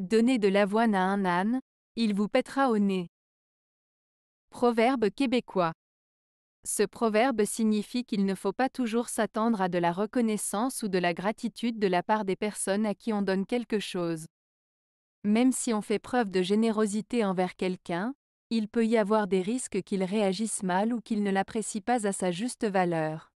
Donnez de l'avoine à un âne, il vous pètera au nez. Proverbe québécois. Ce proverbe signifie qu'il ne faut pas toujours s'attendre à de la reconnaissance ou de la gratitude de la part des personnes à qui on donne quelque chose. Même si on fait preuve de générosité envers quelqu'un, il peut y avoir des risques qu'il réagisse mal ou qu'il ne l'apprécie pas à sa juste valeur.